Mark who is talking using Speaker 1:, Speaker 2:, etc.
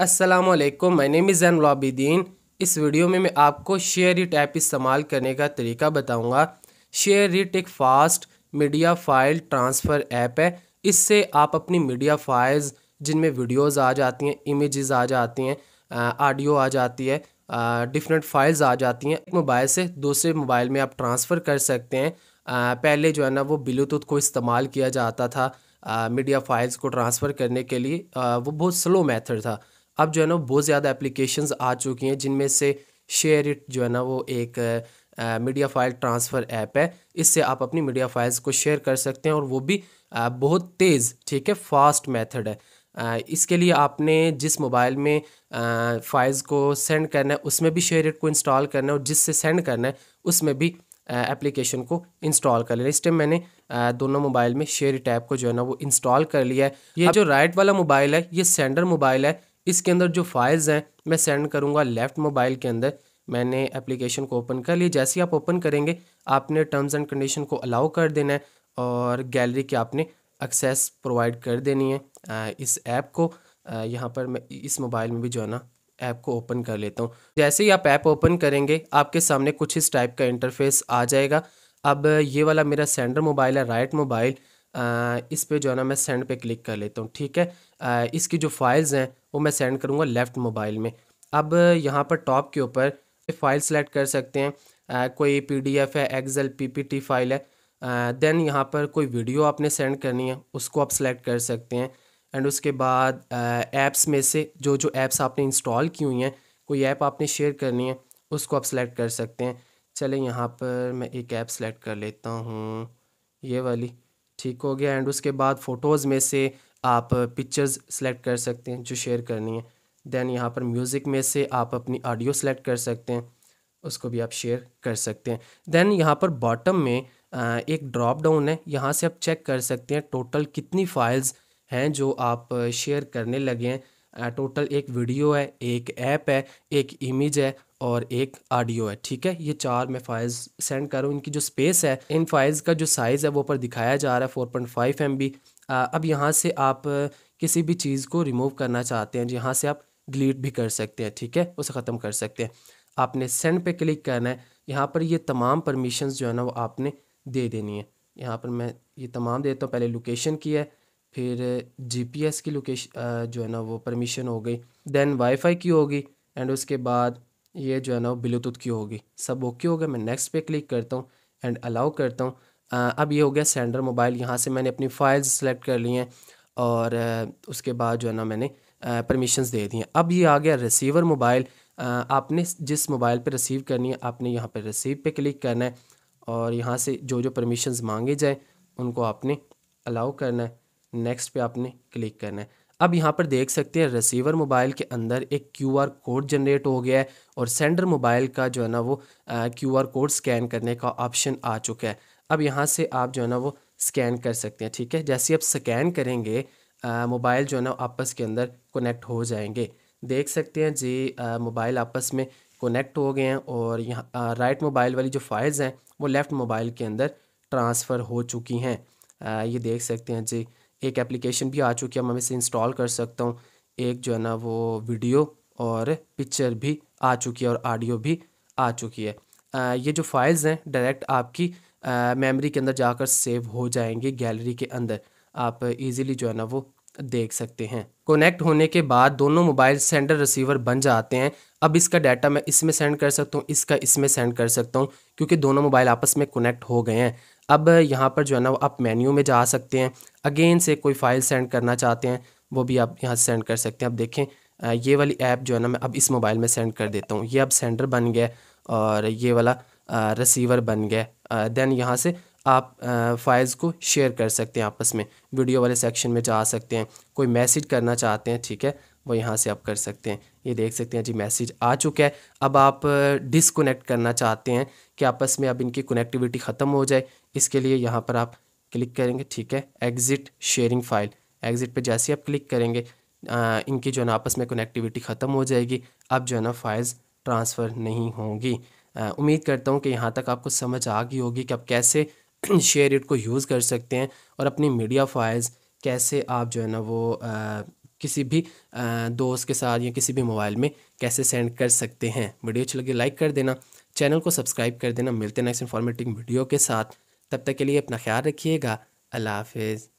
Speaker 1: Aslam my name is Zain Labidin इस video में मैं आपको शेयर रिट ऐप इस्तेमाल करने का तरीका बताऊंगा शेयर रिट एक fast media file transfer app है इससे आप अपनी मीडिया फाइल्स जिनमें वीडियोस आ जाती हैं इमेजेस आ जाती हैं ऑडियो आ जाती है डिफरेंट फाइल्स आ जाती हैं एक मोबाइल से दूसरे मोबाइल में आप ट्रांसफ़र कर सकते हैं आ, पहले जो है ना वो ब्लूटूथ को इस्तेमाल किया जाता था मीडिया फाइल्स को ट्रांसफ़र करने के लिए आ, वो बहुत स्लो मेथड था अब जो है ना बहुत ज़्यादा एप्लीकेशंस आ चुकी हैं जिनमें से शेयर इट जो है ना वो एक मीडिया फाइल ट्रांसफ़र ऐप है इससे आप अपनी मीडिया फाइल्स को शेयर कर सकते हैं और वो भी आ, बहुत तेज़ ठीक है फास्ट मेथड है आ, इसके लिए आपने जिस मोबाइल में फाइल्स को सेंड करना है उसमें भी शेयर इट को इंस्टॉल करना है और जिससे सेंड करना है उसमें भी एप्लीकेशन को इंस्टॉल कर लेना इस टाइम मैंने आ, दोनों मोबाइल में शेयर इट ऐप को जो है ना वो इंस्टॉल कर लिया है ये जो राइट वाला मोबाइल है ये सेंडर मोबाइल है इसके अंदर जो फाइल्स हैं मैं सेंड करूँगा लेफ़्ट मोबाइल के अंदर मैंने एप्लीकेशन को ओपन कर लिया जैसे ही आप ओपन करेंगे आपने टर्म्स एंड कंडीशन को अलाउ कर देना है और गैलरी के आपने एक्सेस प्रोवाइड कर देनी है इस ऐप को यहाँ पर मैं इस मोबाइल में भी जो है ना ऐप को ओपन कर लेता हूँ जैसे ही आप ऐप ओपन करेंगे आपके सामने कुछ इस टाइप का इंटरफेस आ जाएगा अब ये वाला मेरा सेंडर मोबाइल है राइट मोबाइल इस पर जो है ना मैं सेंड पे क्लिक कर लेता हूँ ठीक है इसकी जो फाइल्स हैं वो मैं सेंड करूँगा लेफ़्ट मोबाइल में अब यहाँ पर टॉप के ऊपर फाइल सेलेक्ट कर सकते हैं कोई पीडीएफ है एक्सेल पीपीटी फाइल है देन यहाँ पर कोई वीडियो आपने सेंड करनी है उसको आप सेलेक्ट कर सकते हैं एंड उसके बाद ऐप्स में से जो जो ऐप्स आपने इंस्टॉल की हुई हैं कोई ऐप आपने शेयर करनी है उसको आप सेलेक्ट कर सकते हैं चलें यहाँ पर मैं एक ऐप सेलेक्ट कर लेता हूँ ये वाली ठीक हो गया एंड उसके बाद फ़ोटोज़ में से आप पिक्चर्स सेलेक्ट कर सकते हैं जो शेयर करनी है देन यहाँ पर म्यूज़िक में से आप अपनी ऑडियो सेलेक्ट कर सकते हैं उसको भी आप शेयर कर सकते हैं देन यहाँ पर बॉटम में एक ड्रॉप डाउन है यहाँ से आप चेक कर सकते हैं टोटल कितनी फाइल्स हैं जो आप शेयर करने लगे हैं टोटल एक वीडियो है एक ऐप है एक इमेज है और एक ऑडियो है ठीक है ये चार मैं फाइल्स सेंड कर रहा हूँ इनकी जो स्पेस है इन फाइल्स का जो साइज़ है वो ऊपर दिखाया जा रहा है four point five M B अब यहाँ से आप किसी भी चीज़ को रिमूव करना चाहते हैं यहाँ से आप डिलीट भी कर सकते हैं ठीक है उसे ख़त्म कर सकते हैं आपने सेंड पे क्लिक करना है यहाँ पर ये तमाम परमिशन जो है ना वो आपने दे देनी है यहाँ पर मैं ये तमाम देता हूँ पहले लोकेशन की है फिर जीपीएस की लोकेशन जो है ना वो परमिशन हो गई देन वाईफाई की होगी एंड उसके बाद ये जो है ना वो ब्लूटूथ की होगी सब ओके हो गया मैं नेक्स्ट पे क्लिक करता हूँ एंड अलाउ करता हूँ अब ये हो गया सेंडर मोबाइल यहाँ से मैंने अपनी फाइल्स सेलेक्ट कर ली हैं और उसके बाद जो है ना मैंने परमिशंस दे दी हैं अब ये आ गया रिसीवर मोबाइल आपने जिस मोबाइल पर रिसीव करनी है आपने यहाँ पर रिसीव पर क्लिक करना है और यहाँ से जो जो परमिशन मांगे जाएँ उनको आपने अलाउ करना है नेक्स्ट पे आपने क्लिक करना है अब यहाँ पर देख सकते हैं रिसीवर मोबाइल के अंदर एक क्यू आर कोड जनरेट हो गया है और सेंडर मोबाइल का जो है ना वो क्यू आर कोड स्कैन करने का ऑप्शन आ चुका है अब यहाँ से आप जो है ना वो स्कैन कर सकते हैं ठीक है जैसे आप स्कैन करेंगे मोबाइल जो है ना आपस के अंदर कनेक्ट हो जाएंगे देख सकते हैं जी मोबाइल आपस में कनेक्ट हो गए हैं और यहाँ राइट मोबाइल वाली जो फाइल्स हैं वो लेफ़्ट मोबाइल के अंदर ट्रांसफ़र हो चुकी हैं ये देख सकते हैं जी एक एप्लीकेशन भी आ चुकी है मैं इसे इंस्टॉल कर सकता हूँ एक जो है ना वो वीडियो और पिक्चर भी आ चुकी है और ऑडियो भी आ चुकी है आ, ये जो फाइल्स हैं डायरेक्ट आपकी मेमोरी के अंदर जाकर सेव हो जाएंगी गैलरी के अंदर आप इजीली जो है ना वो देख सकते हैं कनेक्ट होने के बाद दोनों मोबाइल सेंडर रिसीवर बन जाते हैं अब इसका डाटा मैं इसमें सेंड कर सकता हूँ इसका इसमें सेंड कर सकता हूँ क्योंकि दोनों मोबाइल आपस में कनेक्ट हो गए हैं अब यहाँ पर जो है ना वो आप मेन्यू में जा सकते हैं अगेन से कोई फाइल सेंड करना चाहते हैं वो भी आप यहाँ सेंड कर सकते हैं अब देखें ये वाली ऐप जो है ना मैं अब इस मोबाइल में सेंड कर देता हूँ ये अब सेंडर बन गया और ये वाला रिसीवर बन गया देन यहाँ से आप फ़ाइल्स को शेयर कर सकते हैं आपस में वीडियो वाले सेक्शन में जा सकते हैं कोई मैसेज करना चाहते हैं ठीक है वो यहाँ से आप कर सकते हैं ये देख सकते हैं जी मैसेज आ चुका है अब आप डिसकोनेक्ट करना चाहते हैं कि आपस में अब इनकी कनेक्टिविटी ख़त्म हो जाए इसके लिए यहाँ पर आप क्लिक करेंगे ठीक है एग्ज़िट शेयरिंग फ़ाइल एग्ज़िट पर जैसे आप क्लिक करेंगे आ, इनकी जो है ना आपस में कनेक्टिविटी ख़त्म हो जाएगी अब जो है ना फाइल्स ट्रांसफ़र नहीं होंगी उम्मीद करता हूँ कि यहाँ तक आपको समझ आ गई होगी कि अब कैसे शेयर इट को यूज़ कर सकते हैं और अपनी मीडिया फाइल्स कैसे आप जो है ना वो आ, किसी भी आ, दोस्त के साथ या किसी भी मोबाइल में कैसे सेंड कर सकते हैं वीडियो अच्छी लगी लाइक कर देना चैनल को सब्सक्राइब कर देना मिलते हैं नेक्स्ट इन्फॉर्मेटिव वीडियो के साथ तब तक के लिए अपना ख्याल रखिएगा अल्लाह हाफिज़